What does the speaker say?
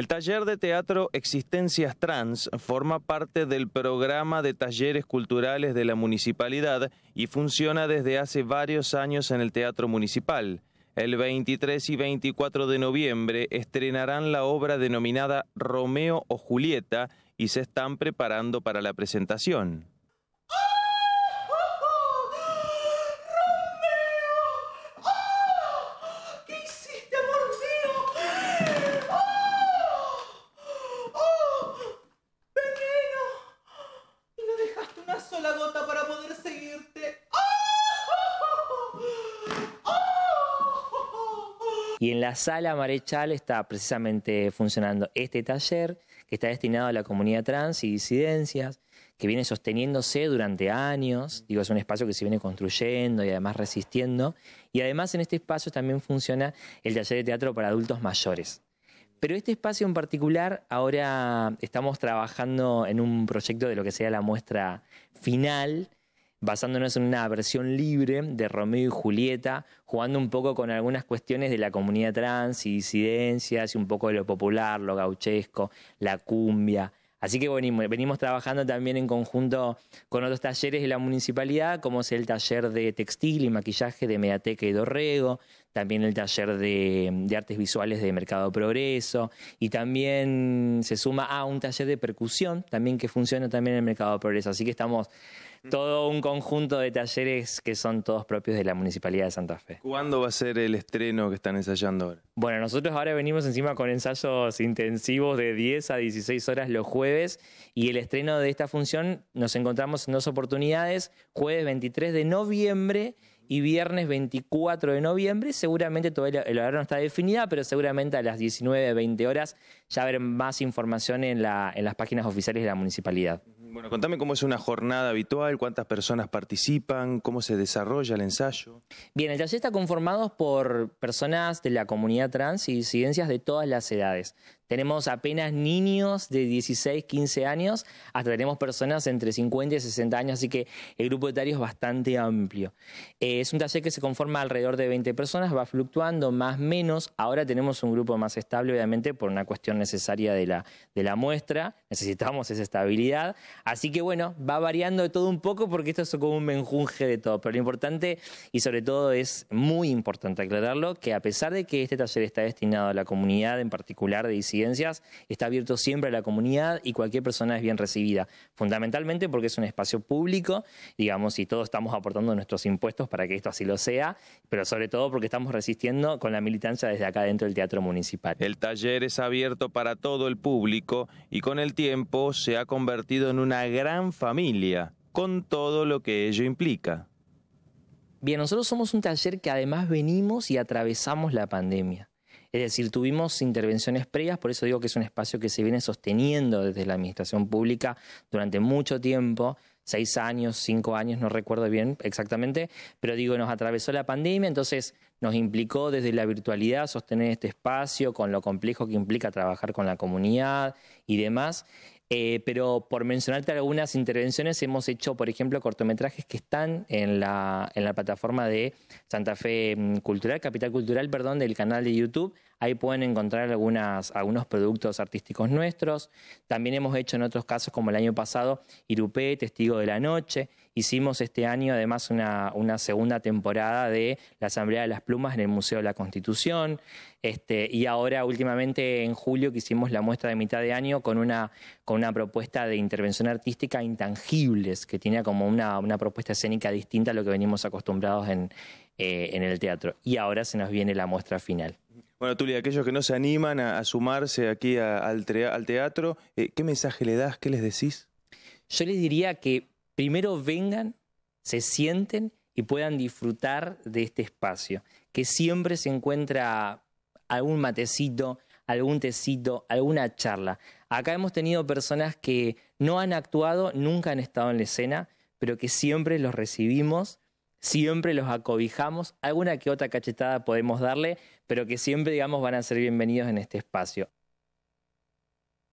El taller de teatro Existencias Trans forma parte del programa de talleres culturales de la municipalidad y funciona desde hace varios años en el Teatro Municipal. El 23 y 24 de noviembre estrenarán la obra denominada Romeo o Julieta y se están preparando para la presentación. Y en la sala Marechal está precisamente funcionando este taller que está destinado a la comunidad trans y disidencias, que viene sosteniéndose durante años. Digo, es un espacio que se viene construyendo y además resistiendo. Y además en este espacio también funciona el taller de teatro para adultos mayores. Pero este espacio en particular, ahora estamos trabajando en un proyecto de lo que sea la muestra final, basándonos en una versión libre de Romeo y Julieta, jugando un poco con algunas cuestiones de la comunidad trans y disidencias, y un poco de lo popular, lo gauchesco, la cumbia. Así que venimos, trabajando también en conjunto con otros talleres de la municipalidad, como es el taller de textil y maquillaje de Mediateca y Dorrego, también el taller de, de, artes visuales de Mercado Progreso, y también se suma a ah, un taller de percusión, también que funciona también en el Mercado Progreso. Así que estamos todo un conjunto de talleres que son todos propios de la Municipalidad de Santa Fe. ¿Cuándo va a ser el estreno que están ensayando ahora? Bueno, nosotros ahora venimos encima con ensayos intensivos de 10 a 16 horas los jueves y el estreno de esta función nos encontramos en dos oportunidades, jueves 23 de noviembre y viernes 24 de noviembre. Seguramente todavía el horario no está definido, pero seguramente a las 19, 20 horas ya habrá más información en las páginas oficiales de la municipalidad. Bueno, contame cómo es una jornada habitual, cuántas personas participan, cómo se desarrolla el ensayo. Bien, el taller está conformado por personas de la comunidad trans y disidencias de todas las edades. Tenemos apenas niños de 16, 15 años, hasta tenemos personas entre 50 y 60 años, así que el grupo etario es bastante amplio. Eh, es un taller que se conforma alrededor de 20 personas, va fluctuando más o menos. Ahora tenemos un grupo más estable, obviamente, por una cuestión necesaria de la, de la muestra. Necesitamos esa estabilidad. Así que bueno, va variando de todo un poco porque esto es como un menjunje de todo. Pero lo importante, y sobre todo es muy importante aclararlo, que a pesar de que este taller está destinado a la comunidad, en particular de ICI, está abierto siempre a la comunidad y cualquier persona es bien recibida, fundamentalmente porque es un espacio público, digamos, y todos estamos aportando nuestros impuestos para que esto así lo sea, pero sobre todo porque estamos resistiendo con la militancia desde acá dentro del Teatro Municipal. El taller es abierto para todo el público y con el tiempo se ha convertido en una gran familia, con todo lo que ello implica. Bien, nosotros somos un taller que además venimos y atravesamos la pandemia. Es decir, tuvimos intervenciones previas, por eso digo que es un espacio que se viene sosteniendo desde la administración pública durante mucho tiempo, seis años, cinco años, no recuerdo bien exactamente, pero digo, nos atravesó la pandemia, entonces nos implicó desde la virtualidad sostener este espacio con lo complejo que implica trabajar con la comunidad y demás. Eh, pero por mencionarte algunas intervenciones, hemos hecho, por ejemplo, cortometrajes que están en la, en la plataforma de Santa Fe mm, Cultural, Capital Cultural, perdón, del canal de YouTube, Ahí pueden encontrar algunos productos artísticos nuestros. También hemos hecho en otros casos, como el año pasado, Irupé, Testigo de la Noche. Hicimos este año además una, segunda temporada de la Asamblea de las Plumas en el Museo de la Constitución. Este, y ahora últimamente en julio que hicimos la muestra de mitad de año con una, propuesta de intervención artística intangibles, que tiene como una, propuesta escénica distinta a lo que venimos acostumbrados eh, en el teatro. Y ahora se nos viene la muestra final. Bueno, Tulia, aquellos que no se animan a, sumarse aquí al, teatro, eh, ¿qué mensaje le das? ¿Qué les decís? Yo les diría que primero vengan, se sienten y puedan disfrutar de este espacio, que siempre se encuentra algún matecito, algún tecito, alguna charla. Acá hemos tenido personas que no han actuado, nunca han estado en la escena, pero que siempre los recibimos siempre los acobijamos, alguna que otra cachetada podemos darle, pero que siempre, digamos, van a ser bienvenidos en este espacio.